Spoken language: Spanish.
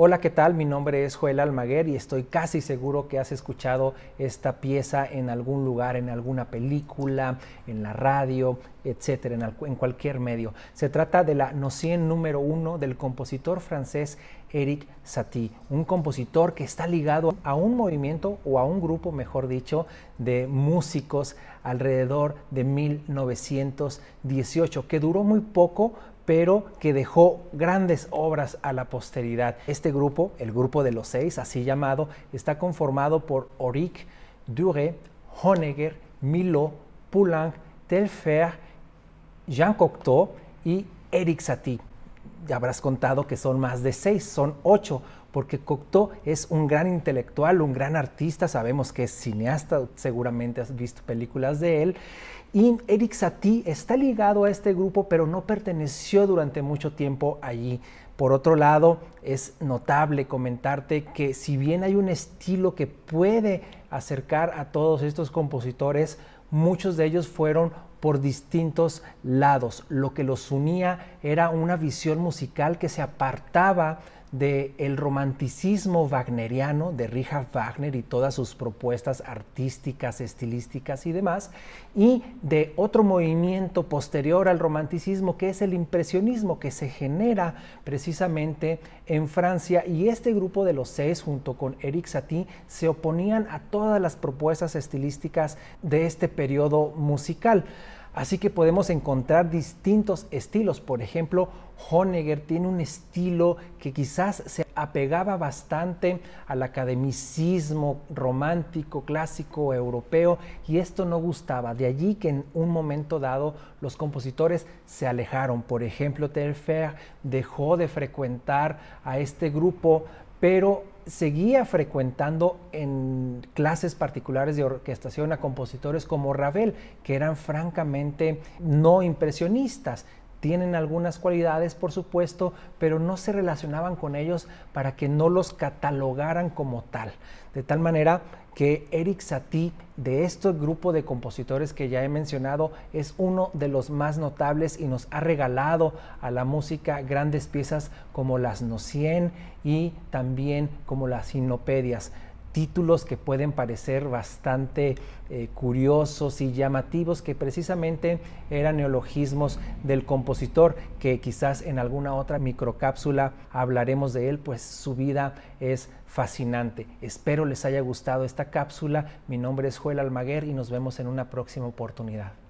Hola, ¿qué tal? Mi nombre es Joel Almaguer y estoy casi seguro que has escuchado esta pieza en algún lugar, en alguna película, en la radio, etcétera, en, cualquier medio. Se trata de la Nocien número uno del compositor francés Éric Satie, un compositor que está ligado a un movimiento o a un grupo, mejor dicho, de músicos alrededor de 1918, que duró muy poco, pero que dejó grandes obras a la posteridad. Este grupo, el grupo de los seis, así llamado, está conformado por Auric, Duret, Honegger, Milo, Poulenc, Telfair Jean Cocteau y Eric Satie. Ya habrás contado que son más de seis, son ocho, porque Cocteau es un gran intelectual, un gran artista, sabemos que es cineasta, seguramente has visto películas de él. Y Eric Satie está ligado a este grupo, pero no perteneció durante mucho tiempo allí. Por otro lado, es notable comentarte que si bien hay un estilo que puede acercar a todos estos compositores, muchos de ellos fueron por distintos lados. Lo que los unía era una visión musical que se apartaba del romanticismo wagneriano de Richard Wagner y todas sus propuestas artísticas, estilísticas y demás, y de otro movimiento posterior al romanticismo que es el impresionismo que se genera precisamente en Francia y este grupo de los seis junto con Eric Satie se oponían a todas las propuestas estilísticas de este periodo musical. Así que podemos encontrar distintos estilos. Por ejemplo, Honegger tiene un estilo que quizás se apegaba bastante al academicismo romántico, clásico, europeo, y esto no gustaba. De allí que en un momento dado los compositores se alejaron. Por ejemplo, Telfer dejó de frecuentar a este grupo, pero seguía frecuentando en clases particulares de orquestación a compositores como Ravel, que eran francamente no impresionistas tienen algunas cualidades, por supuesto, pero no se relacionaban con ellos para que no los catalogaran como tal. De tal manera que Eric Satie, de este grupo de compositores que ya he mencionado, es uno de los más notables y nos ha regalado a la música grandes piezas como las Nocien y también como las Sinopedias títulos que pueden parecer bastante eh, curiosos y llamativos, que precisamente eran neologismos del compositor, que quizás en alguna otra microcápsula hablaremos de él, pues su vida es fascinante. Espero les haya gustado esta cápsula. Mi nombre es Joel Almaguer y nos vemos en una próxima oportunidad.